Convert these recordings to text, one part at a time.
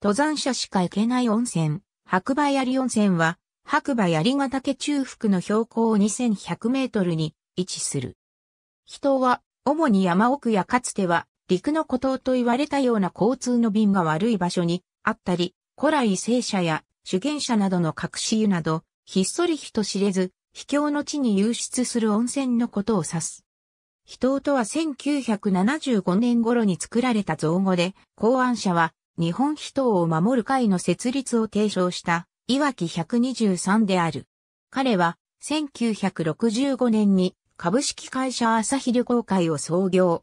登山者しか行けない温泉、白馬槍温泉は、白馬槍ヶ岳中腹の標高2100メートルに位置する。人は、主に山奥やかつては、陸の孤島と言われたような交通の便が悪い場所にあったり、古来聖者や主権者などの隠し湯など、ひっそり人知れず、秘境の地に流出する温泉のことを指す。人とは1975年頃に作られた造語で、考案者は、日本人を守る会の設立を提唱した、いわき123である。彼は、1965年に株式会社朝日旅行会を創業。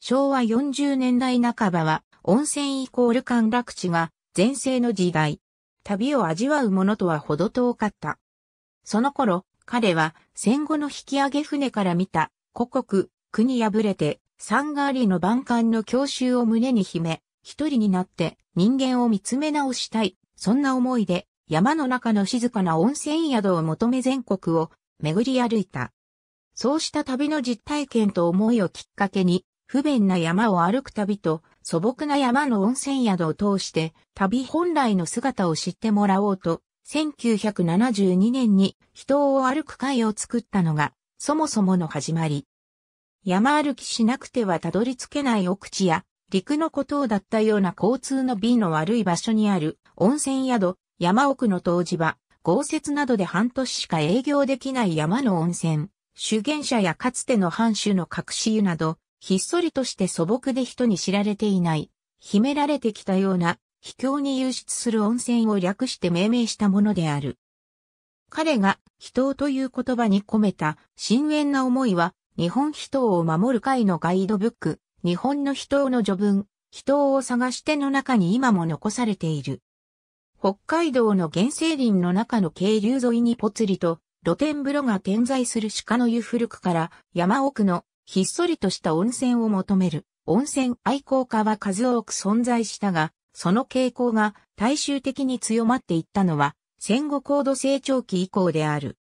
昭和40年代半ばは、温泉イコール観楽地が前世の時代。旅を味わうものとはほど遠かった。その頃、彼は戦後の引き上げ船から見た、故国、国破れて、サンガーリの万感の郷愁を胸に秘め、一人になって人間を見つめ直したい。そんな思いで山の中の静かな温泉宿を求め全国を巡り歩いた。そうした旅の実体験と思いをきっかけに、不便な山を歩く旅と素朴な山の温泉宿を通して旅本来の姿を知ってもらおうと、1972年に人を歩く会を作ったのが、そもそもの始まり。山歩きしなくてはたどり着けない奥地や陸の孤島だったような交通の便の悪い場所にある温泉宿、山奥の湯治場、豪雪などで半年しか営業できない山の温泉、修験者やかつての藩主の隠し湯など、ひっそりとして素朴で人に知られていない、秘められてきたような、秘境に流出する温泉を略して命名したものである。彼が、秘湯という言葉に込めた、深淵な思いは、日本秘湯を守る会のガイドブック、日本の秘湯の序文、秘湯を探しての中に今も残されている。北海道の原生林の中の渓流沿いにぽつりと露天風呂が点在する鹿の湯古くから山奥のひっそりとした温泉を求める温泉愛好家は数多く存在したが、その傾向が大衆的に強まっていったのは戦後高度成長期以降である。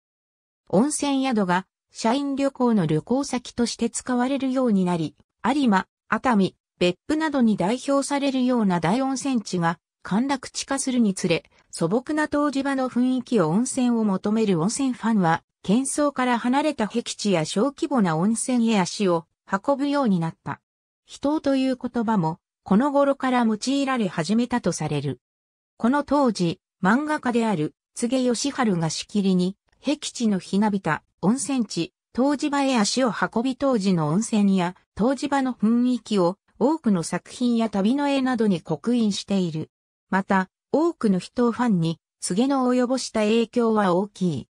温泉宿が社員旅行の旅行先として使われるようになり、有馬、熱海、別府などに代表されるような大温泉地が陥落地化するにつれ、素朴な湯治場の雰囲気を温泉を求める温泉ファンは、喧騒から離れた僻地や小規模な温泉へ足を運ぶようになった。人という言葉も、この頃から用いられ始めたとされる。この当時、漫画家である、柘義治がしきりに、僻地のひなびた温泉地、湯治場へ足を運び当時の温泉や当時場の雰囲気を多くの作品や旅の絵などに刻印している。また、多くの人をファンに、菅野を及ぼした影響は大きい。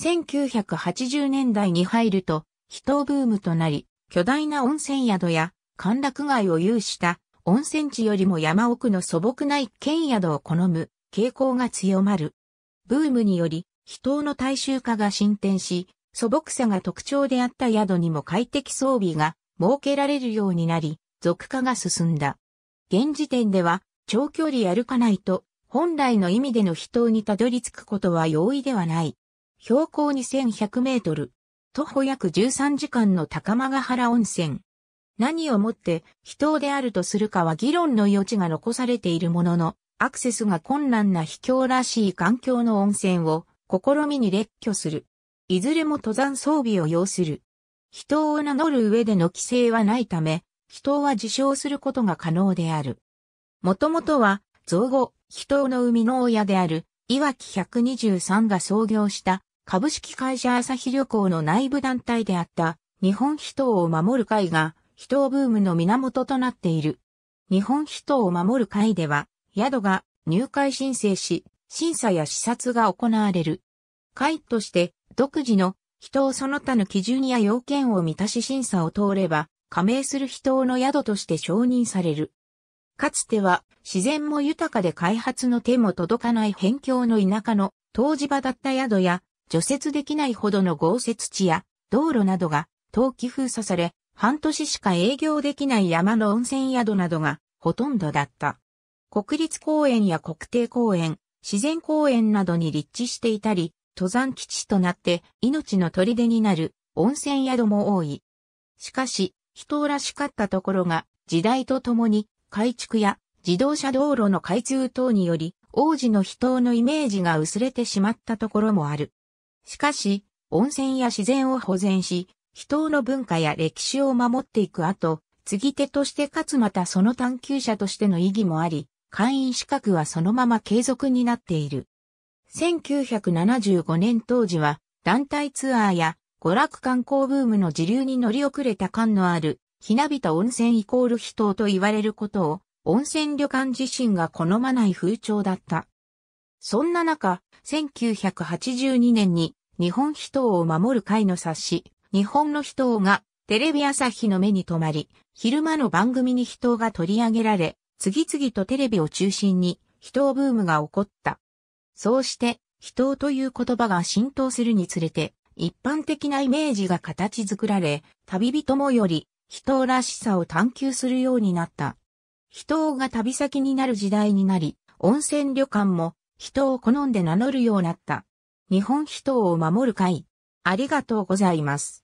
1980年代に入ると、人ブームとなり、巨大な温泉宿や歓楽街を有した温泉地よりも山奥の素朴な一軒宿を好む傾向が強まる。ブームにより、人の大衆化が進展し、素朴さが特徴であった宿にも快適装備が設けられるようになり、俗化が進んだ。現時点では、長距離歩かないと、本来の意味での秘湯にたどり着くことは容易ではない。標高2100メートル。徒歩約13時間の高間ヶ原温泉。何をもって秘湯であるとするかは議論の余地が残されているものの、アクセスが困難な秘境らしい環境の温泉を試みに列挙する。いずれも登山装備を要する。人を名乗る上での規制はないため、人は自称することが可能である。もともとは、造語、人の生みの親である、いわき123が創業した、株式会社朝日旅行の内部団体であった、日本人を守る会が、人ブームの源となっている。日本人を守る会では、宿が入会申請し、審査や視察が行われる。会として、独自の人をその他の基準や要件を満たし審査を通れば、加盟する人の宿として承認される。かつては、自然も豊かで開発の手も届かない辺境の田舎の湯治場だった宿や、除雪できないほどの豪雪地や道路などが冬季封鎖され、半年しか営業できない山の温泉宿などがほとんどだった。国立公園や国定公園、自然公園などに立地していたり、登山基地となって命の砦になる温泉宿も多い。しかし、人らしかったところが時代とともに改築や自動車道路の開通等により王子の人のイメージが薄れてしまったところもある。しかし、温泉や自然を保全し、人の文化や歴史を守っていく後、継ぎ手としてかつまたその探求者としての意義もあり、会員資格はそのまま継続になっている。1975年当時は団体ツアーや娯楽観光ブームの時流に乗り遅れた感のある、ひなびた温泉イコール秘湯と言われることを、温泉旅館自身が好まない風潮だった。そんな中、1982年に日本秘湯を守る会の冊子、日本の秘湯がテレビ朝日の目に留まり、昼間の番組に秘湯が取り上げられ、次々とテレビを中心に秘湯ブームが起こった。そうして、秘湯という言葉が浸透するにつれて、一般的なイメージが形作られ、旅人もより、秘湯らしさを探求するようになった。秘湯が旅先になる時代になり、温泉旅館も秘湯を好んで名乗るようになった。日本秘湯を守る会。ありがとうございます。